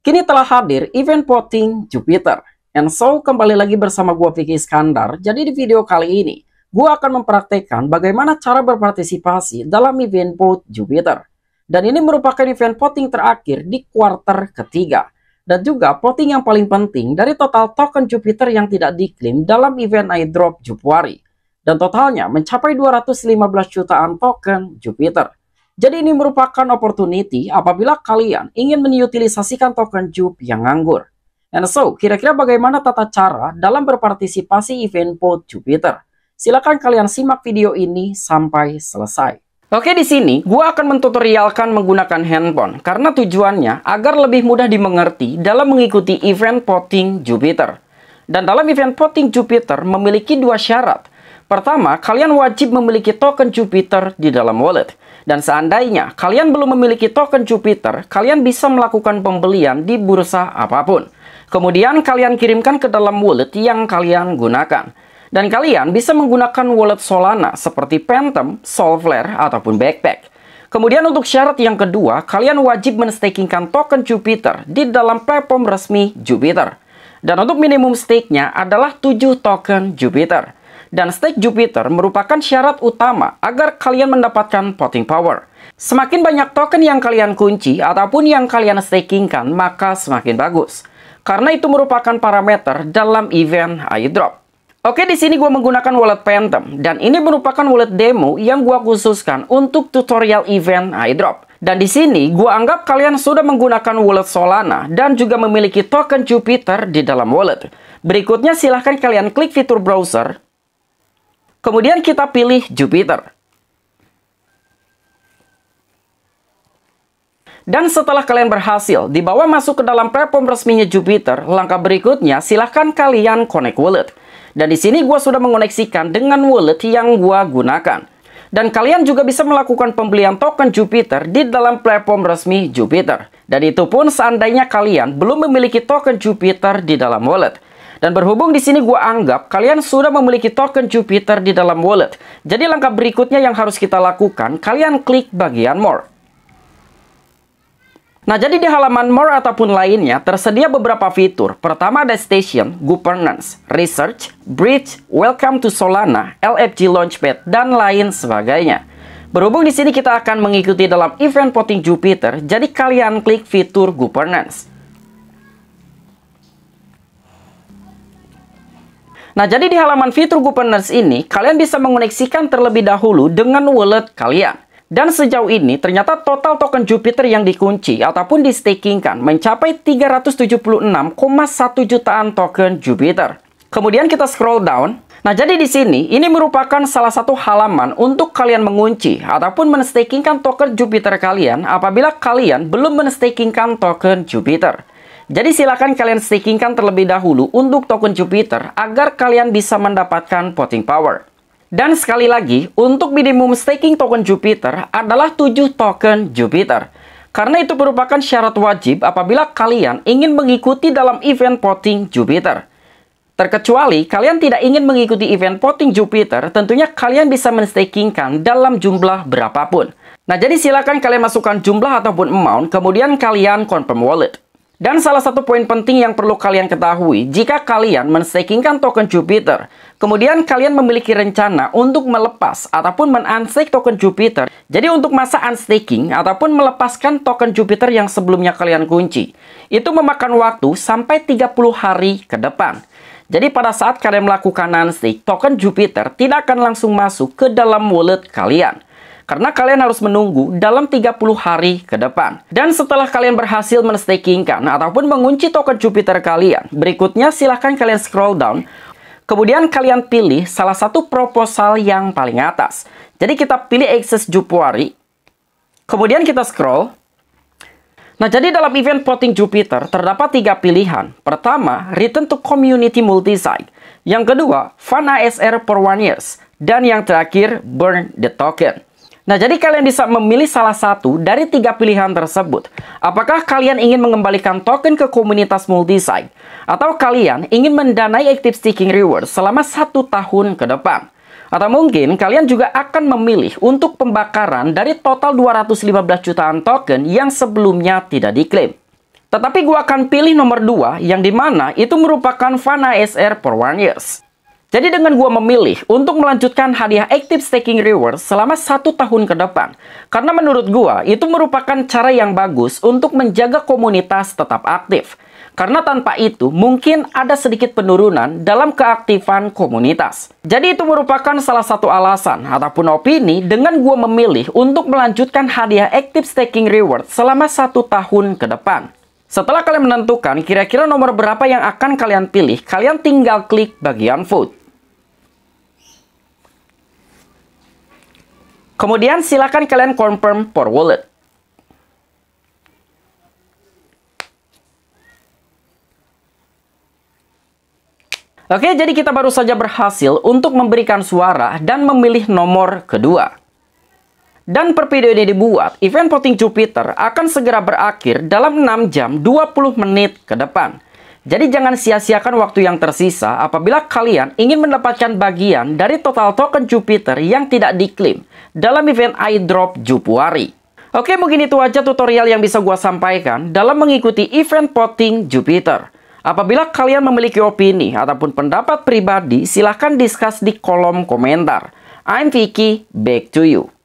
Kini telah hadir event voting Jupiter. And so kembali lagi bersama gua Vicky Iskandar. Jadi di video kali ini, gua akan mempraktekkan bagaimana cara berpartisipasi dalam event vote Jupiter. Dan ini merupakan event voting terakhir di quarter ketiga. Dan juga voting yang paling penting dari total token Jupiter yang tidak diklaim dalam event airdrop Jupwari. Dan totalnya mencapai 215 jutaan token Jupiter. Jadi ini merupakan opportunity apabila kalian ingin menyutilisasikan token JUP yang nganggur. And so, kira-kira bagaimana tata cara dalam berpartisipasi event pod Jupiter? Silahkan kalian simak video ini sampai selesai. Oke di sini gua akan mentutorialkan menggunakan handphone karena tujuannya agar lebih mudah dimengerti dalam mengikuti event voting Jupiter. Dan dalam event voting Jupiter memiliki dua syarat. Pertama, kalian wajib memiliki token Jupiter di dalam wallet. Dan seandainya kalian belum memiliki token Jupiter, kalian bisa melakukan pembelian di bursa apapun. Kemudian kalian kirimkan ke dalam wallet yang kalian gunakan. Dan kalian bisa menggunakan wallet Solana seperti Phantom, Solflare, ataupun Backpack. Kemudian untuk syarat yang kedua, kalian wajib menstakingkan token Jupiter di dalam platform resmi Jupiter. Dan untuk minimum stake-nya adalah 7 token Jupiter dan stake Jupiter merupakan syarat utama agar kalian mendapatkan voting power. Semakin banyak token yang kalian kunci ataupun yang kalian stakingkan, maka semakin bagus. Karena itu merupakan parameter dalam event airdrop. Oke, di sini gue menggunakan wallet Phantom dan ini merupakan wallet demo yang gue khususkan untuk tutorial event airdrop. Dan di sini gue anggap kalian sudah menggunakan wallet Solana dan juga memiliki token Jupiter di dalam wallet. Berikutnya silahkan kalian klik fitur browser Kemudian kita pilih Jupiter. Dan setelah kalian berhasil dibawa masuk ke dalam platform resminya Jupiter, langkah berikutnya silahkan kalian connect wallet. Dan di sini gue sudah mengoneksikan dengan wallet yang gue gunakan. Dan kalian juga bisa melakukan pembelian token Jupiter di dalam platform resmi Jupiter. Dan itu pun seandainya kalian belum memiliki token Jupiter di dalam wallet. Dan berhubung di sini gue anggap kalian sudah memiliki token Jupiter di dalam wallet. Jadi langkah berikutnya yang harus kita lakukan, kalian klik bagian more. Nah, jadi di halaman More ataupun lainnya, tersedia beberapa fitur. Pertama ada Station, Governance, Research, Bridge, Welcome to Solana, LFG Launchpad, dan lain sebagainya. Berhubung di sini kita akan mengikuti dalam event voting Jupiter, jadi kalian klik fitur Governance. Nah, jadi di halaman fitur governors ini, kalian bisa mengoneksikan terlebih dahulu dengan wallet kalian. Dan sejauh ini, ternyata total token Jupiter yang dikunci ataupun di stakingkan mencapai 376,1 jutaan token Jupiter. Kemudian kita scroll down. Nah, jadi di sini, ini merupakan salah satu halaman untuk kalian mengunci ataupun menstakingkan token Jupiter kalian apabila kalian belum menstakingkan token Jupiter. Jadi silakan kalian stakingkan terlebih dahulu untuk token Jupiter agar kalian bisa mendapatkan voting power. Dan sekali lagi, untuk minimum staking token Jupiter adalah 7 token Jupiter. Karena itu merupakan syarat wajib apabila kalian ingin mengikuti dalam event voting Jupiter. Terkecuali kalian tidak ingin mengikuti event voting Jupiter, tentunya kalian bisa menstakingkan dalam jumlah berapapun. Nah, jadi silakan kalian masukkan jumlah ataupun amount, kemudian kalian confirm wallet. Dan salah satu poin penting yang perlu kalian ketahui, jika kalian menstakingkan token Jupiter, kemudian kalian memiliki rencana untuk melepas ataupun menunstake token Jupiter. Jadi untuk masa unstaking ataupun melepaskan token Jupiter yang sebelumnya kalian kunci, itu memakan waktu sampai 30 hari ke depan. Jadi pada saat kalian melakukan unstake, token Jupiter tidak akan langsung masuk ke dalam wallet kalian. Karena kalian harus menunggu dalam 30 hari ke depan. Dan setelah kalian berhasil menstakingkan ataupun mengunci token Jupiter kalian, berikutnya silahkan kalian scroll down Kemudian kalian pilih salah satu proposal yang paling atas. Jadi kita pilih Access Jupuari. Kemudian kita scroll. Nah, jadi dalam event voting Jupiter terdapat tiga pilihan. Pertama, return to community multisite. Yang kedua, fund ASR for one years. Dan yang terakhir, burn the token. Nah, jadi kalian bisa memilih salah satu dari tiga pilihan tersebut. Apakah kalian ingin mengembalikan token ke komunitas multisig? Atau kalian ingin mendanai active staking reward selama satu tahun ke depan? Atau mungkin kalian juga akan memilih untuk pembakaran dari total 215 jutaan token yang sebelumnya tidak diklaim. Tetapi gua akan pilih nomor 2 yang dimana itu merupakan Fana SR for one years. Jadi dengan gua memilih untuk melanjutkan hadiah active staking reward selama satu tahun ke depan. Karena menurut gua itu merupakan cara yang bagus untuk menjaga komunitas tetap aktif. Karena tanpa itu mungkin ada sedikit penurunan dalam keaktifan komunitas. Jadi itu merupakan salah satu alasan ataupun opini dengan gua memilih untuk melanjutkan hadiah active staking reward selama satu tahun ke depan. Setelah kalian menentukan kira-kira nomor berapa yang akan kalian pilih, kalian tinggal klik bagian vote. Kemudian silakan kalian confirm for wallet. Oke, jadi kita baru saja berhasil untuk memberikan suara dan memilih nomor kedua. Dan per video ini dibuat, event voting Jupiter akan segera berakhir dalam 6 jam 20 menit ke depan. Jadi jangan sia-siakan waktu yang tersisa apabila kalian ingin mendapatkan bagian dari total token Jupiter yang tidak diklaim dalam event iDrop Jupuari. Oke, mungkin itu aja tutorial yang bisa gua sampaikan dalam mengikuti event potting Jupiter. Apabila kalian memiliki opini ataupun pendapat pribadi, silahkan discuss di kolom komentar. I'm Vicky, back to you.